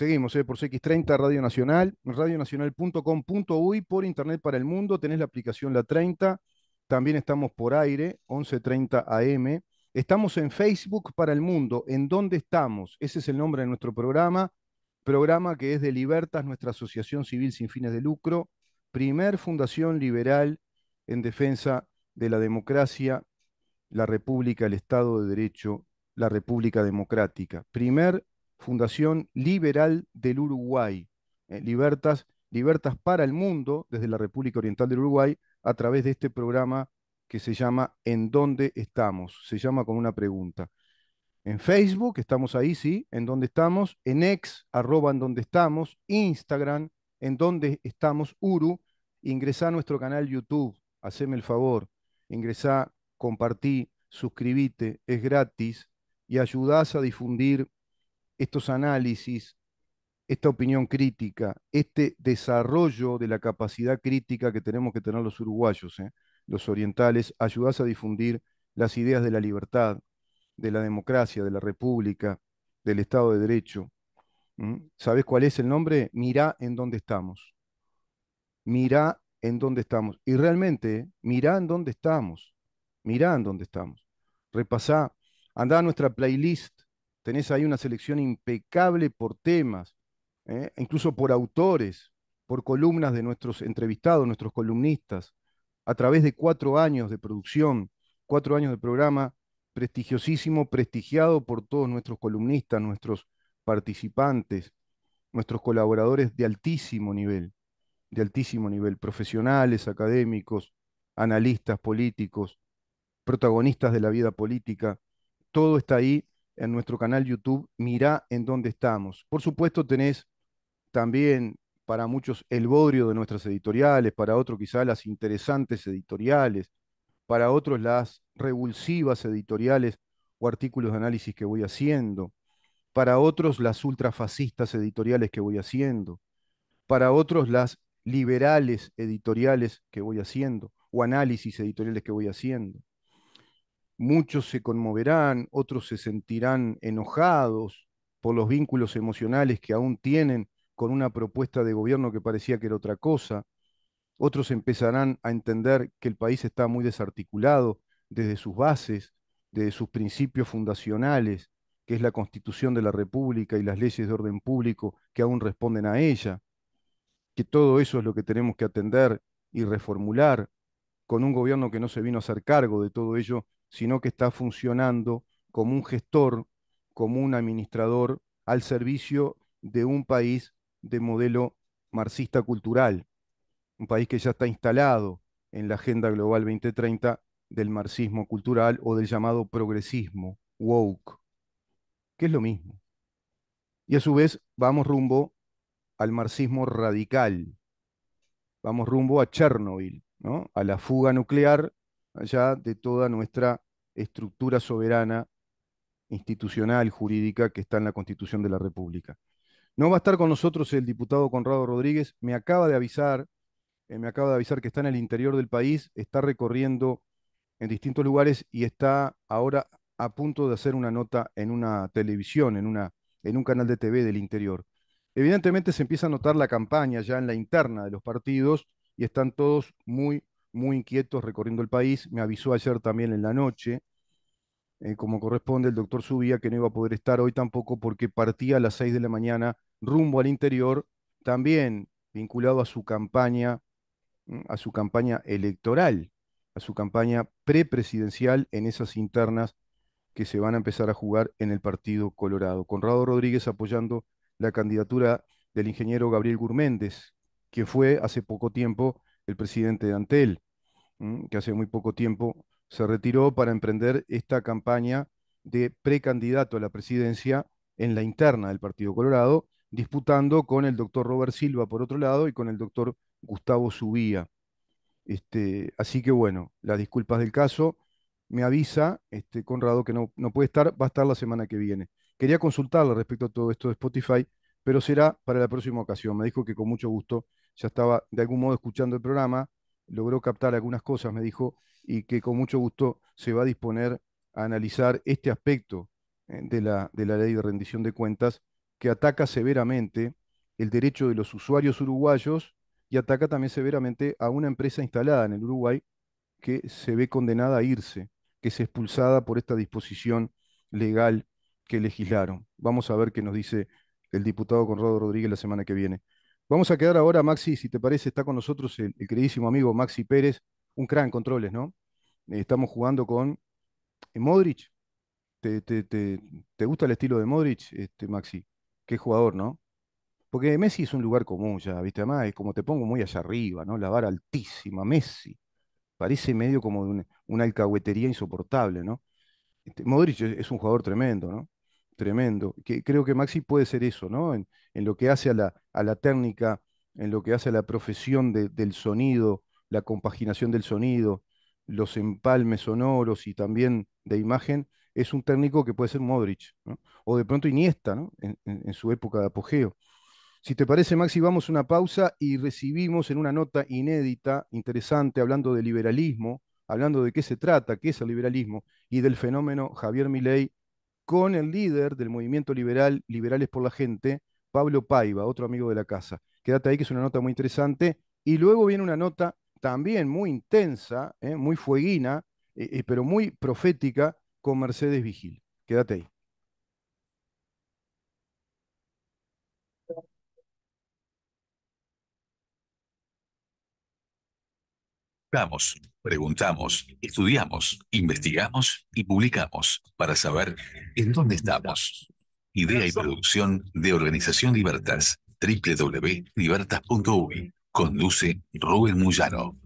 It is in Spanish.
Seguimos eh, por x 30 Radio Nacional, radionacional.com.uy, por internet para el mundo, tenés la aplicación La 30, también estamos por aire, 11.30 AM, estamos en Facebook para el mundo, ¿en dónde estamos? Ese es el nombre de nuestro programa, programa que es de Libertas, nuestra asociación civil sin fines de lucro, primer fundación liberal en defensa de la democracia, la república, el Estado de Derecho, la república democrática, primer Fundación Liberal del Uruguay, eh, Libertas, Libertas para el Mundo desde la República Oriental del Uruguay, a través de este programa que se llama ¿En dónde estamos? Se llama con una pregunta. En Facebook, estamos ahí, sí, en dónde estamos, en ex, arroba en Dónde estamos, Instagram, en Dónde estamos, Uru, ingresá a nuestro canal YouTube, haceme el favor, ingresá, compartí, suscríbete es gratis y ayudás a difundir estos análisis, esta opinión crítica, este desarrollo de la capacidad crítica que tenemos que tener los uruguayos, ¿eh? los orientales, ayudas a difundir las ideas de la libertad, de la democracia, de la república, del Estado de Derecho. ¿Sabes cuál es el nombre? Mirá en dónde estamos. Mirá en dónde estamos. Y realmente, ¿eh? mirá en dónde estamos. Mirá en dónde estamos. Repasá, andá a nuestra playlist Tenés ahí una selección impecable por temas, ¿eh? incluso por autores, por columnas de nuestros entrevistados, nuestros columnistas, a través de cuatro años de producción, cuatro años de programa prestigiosísimo, prestigiado por todos nuestros columnistas, nuestros participantes, nuestros colaboradores de altísimo nivel, de altísimo nivel, profesionales, académicos, analistas políticos, protagonistas de la vida política, todo está ahí en nuestro canal YouTube, mirá en dónde estamos. Por supuesto, tenés también para muchos el bodrio de nuestras editoriales, para otros quizás las interesantes editoriales, para otros las revulsivas editoriales o artículos de análisis que voy haciendo, para otros las ultrafascistas editoriales que voy haciendo, para otros las liberales editoriales que voy haciendo o análisis editoriales que voy haciendo. Muchos se conmoverán, otros se sentirán enojados por los vínculos emocionales que aún tienen con una propuesta de gobierno que parecía que era otra cosa. Otros empezarán a entender que el país está muy desarticulado desde sus bases, desde sus principios fundacionales, que es la constitución de la República y las leyes de orden público que aún responden a ella, que todo eso es lo que tenemos que atender y reformular con un gobierno que no se vino a hacer cargo de todo ello sino que está funcionando como un gestor, como un administrador al servicio de un país de modelo marxista cultural, un país que ya está instalado en la Agenda Global 2030 del marxismo cultural o del llamado progresismo, woke, que es lo mismo. Y a su vez vamos rumbo al marxismo radical, vamos rumbo a Chernobyl, a la fuga nuclear allá de toda nuestra estructura soberana, institucional, jurídica, que está en la Constitución de la República. No va a estar con nosotros el diputado Conrado Rodríguez, me acaba de avisar, eh, me acaba de avisar que está en el interior del país, está recorriendo en distintos lugares y está ahora a punto de hacer una nota en una televisión, en, una, en un canal de TV del interior. Evidentemente se empieza a notar la campaña ya en la interna de los partidos y están todos muy muy inquietos recorriendo el país. Me avisó ayer también en la noche, eh, como corresponde, el doctor Subía que no iba a poder estar hoy tampoco porque partía a las 6 de la mañana rumbo al interior, también vinculado a su campaña, mm, a su campaña electoral, a su campaña prepresidencial en esas internas que se van a empezar a jugar en el Partido Colorado. Conrado Rodríguez apoyando la candidatura del ingeniero Gabriel Gurméndez, que fue hace poco tiempo el presidente de Antel, que hace muy poco tiempo se retiró para emprender esta campaña de precandidato a la presidencia en la interna del Partido Colorado, disputando con el doctor Robert Silva por otro lado y con el doctor Gustavo Subía. Este, así que bueno, las disculpas del caso. Me avisa este, Conrado que no, no puede estar, va a estar la semana que viene. Quería consultarle respecto a todo esto de Spotify, pero será para la próxima ocasión. Me dijo que con mucho gusto ya estaba de algún modo escuchando el programa, logró captar algunas cosas, me dijo, y que con mucho gusto se va a disponer a analizar este aspecto eh, de la, de la ley de rendición de cuentas que ataca severamente el derecho de los usuarios uruguayos y ataca también severamente a una empresa instalada en el Uruguay que se ve condenada a irse, que es expulsada por esta disposición legal que legislaron. Vamos a ver qué nos dice el diputado Conrado Rodríguez la semana que viene. Vamos a quedar ahora, Maxi, si te parece, está con nosotros el, queridísimo amigo Maxi Pérez, un crack controles, ¿no? estamos jugando con eh, Modric. ¿Te, gusta el estilo de Modric, este, Maxi? Qué jugador, ¿no? Porque Messi es un lugar común ya, ¿viste? Además, es como te pongo muy allá arriba, ¿no? La vara altísima, Messi. Parece medio como una, una alcahuetería insoportable, ¿no? Este, Modric es un jugador tremendo, ¿no? Tremendo. Que, creo que Maxi puede ser eso, ¿no? En, lo que hace a la, a la, técnica, en lo que hace a la profesión del sonido, la compaginación del sonido, los empalmes sonoros y también de imagen, es un técnico que puede ser Modric, ¿no? O de pronto Iniesta, ¿no? En, en su época de apogeo. Si te parece, Maxi, vamos a una pausa y recibimos en una nota inédita, interesante, hablando de liberalismo, hablando de qué se trata, qué es el liberalismo y del fenómeno Javier Milei con el líder del movimiento liberal, Liberales por la Gente, Pablo Paiva, otro amigo de la casa. Quédate ahí que es una nota muy interesante. Y luego viene una nota también muy intensa, eh, muy fueguina, eh, eh, pero muy profética con Mercedes Vigil. Quédate ahí. vamos preguntamos, estudiamos, investigamos y publicamos para saber en dónde estamos. Idea y producción de Organización Libertas, www.libertas.org, Conduce Rubén Muyano.